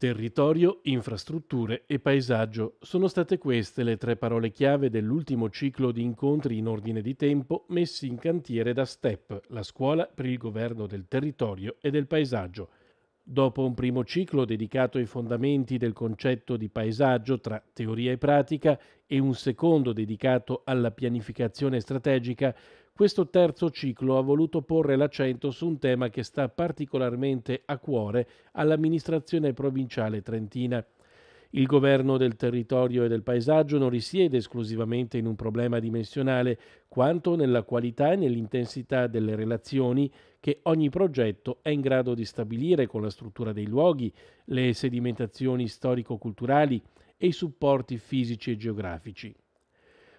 Territorio, infrastrutture e paesaggio sono state queste le tre parole chiave dell'ultimo ciclo di incontri in ordine di tempo messi in cantiere da STEP, la scuola per il governo del territorio e del paesaggio. Dopo un primo ciclo dedicato ai fondamenti del concetto di paesaggio tra teoria e pratica e un secondo dedicato alla pianificazione strategica, questo terzo ciclo ha voluto porre l'accento su un tema che sta particolarmente a cuore all'amministrazione provinciale trentina. Il governo del territorio e del paesaggio non risiede esclusivamente in un problema dimensionale, quanto nella qualità e nell'intensità delle relazioni che ogni progetto è in grado di stabilire con la struttura dei luoghi, le sedimentazioni storico-culturali e i supporti fisici e geografici.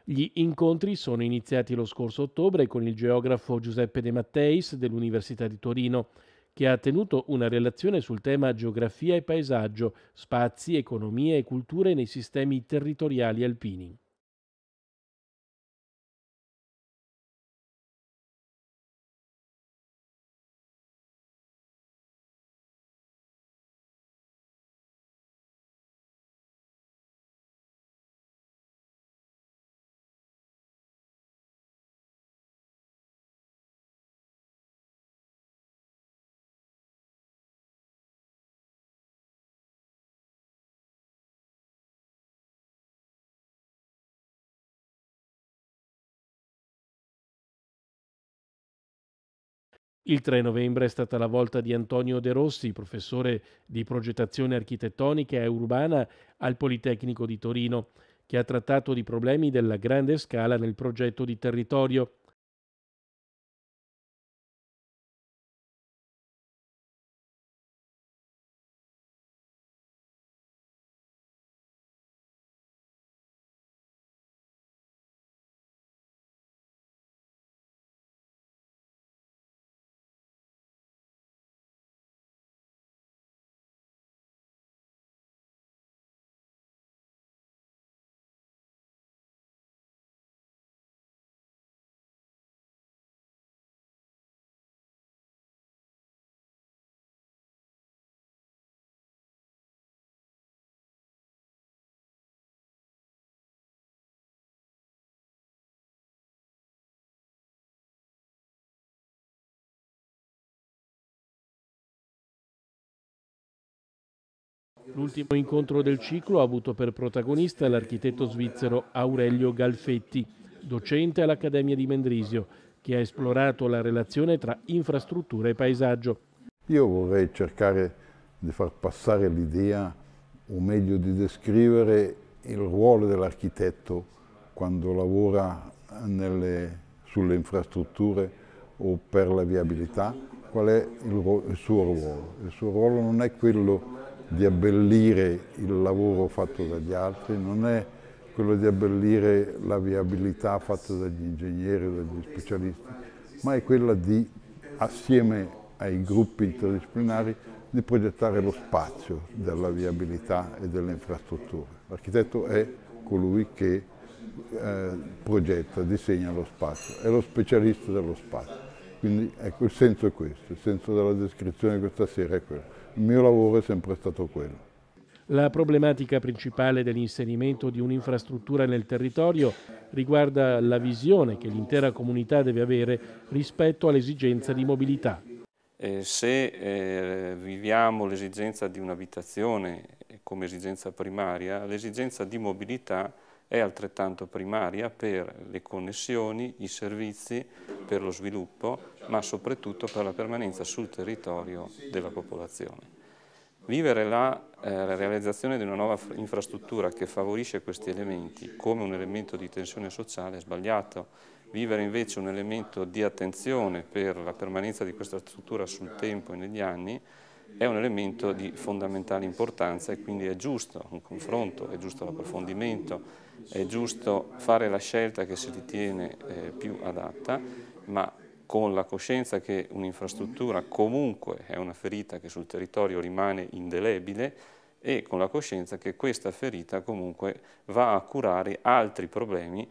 Gli incontri sono iniziati lo scorso ottobre con il geografo Giuseppe De Matteis dell'Università di Torino, che ha tenuto una relazione sul tema geografia e paesaggio, spazi, economie e culture nei sistemi territoriali alpini. Il 3 novembre è stata la volta di Antonio De Rossi, professore di progettazione architettonica e urbana al Politecnico di Torino, che ha trattato di problemi della grande scala nel progetto di territorio. L'ultimo incontro del ciclo ha avuto per protagonista l'architetto svizzero Aurelio Galfetti, docente all'Accademia di Mendrisio, che ha esplorato la relazione tra infrastruttura e paesaggio. Io vorrei cercare di far passare l'idea, o meglio di descrivere il ruolo dell'architetto quando lavora nelle, sulle infrastrutture o per la viabilità, qual è il, il suo ruolo. Il suo ruolo non è quello di abbellire il lavoro fatto dagli altri, non è quello di abbellire la viabilità fatta dagli ingegneri, dagli specialisti, ma è quella di, assieme ai gruppi interdisciplinari, di progettare lo spazio della viabilità e delle infrastrutture. L'architetto è colui che eh, progetta, disegna lo spazio, è lo specialista dello spazio. Quindi ecco, il senso è questo, il senso della descrizione di questa sera è quello. Il mio lavoro è sempre stato quello. La problematica principale dell'inserimento di un'infrastruttura nel territorio riguarda la visione che l'intera comunità deve avere rispetto all'esigenza di mobilità. Eh, se eh, viviamo l'esigenza di un'abitazione come esigenza primaria, l'esigenza di mobilità è altrettanto primaria per le connessioni, i servizi, per lo sviluppo, ma soprattutto per la permanenza sul territorio della popolazione. Vivere la, eh, la realizzazione di una nuova infrastruttura che favorisce questi elementi come un elemento di tensione sociale è sbagliato, vivere invece un elemento di attenzione per la permanenza di questa struttura sul tempo e negli anni è un elemento di fondamentale importanza e quindi è giusto un confronto, è giusto l'approfondimento, è giusto fare la scelta che si ritiene eh, più adatta, ma con la coscienza che un'infrastruttura comunque è una ferita che sul territorio rimane indelebile e con la coscienza che questa ferita comunque va a curare altri problemi.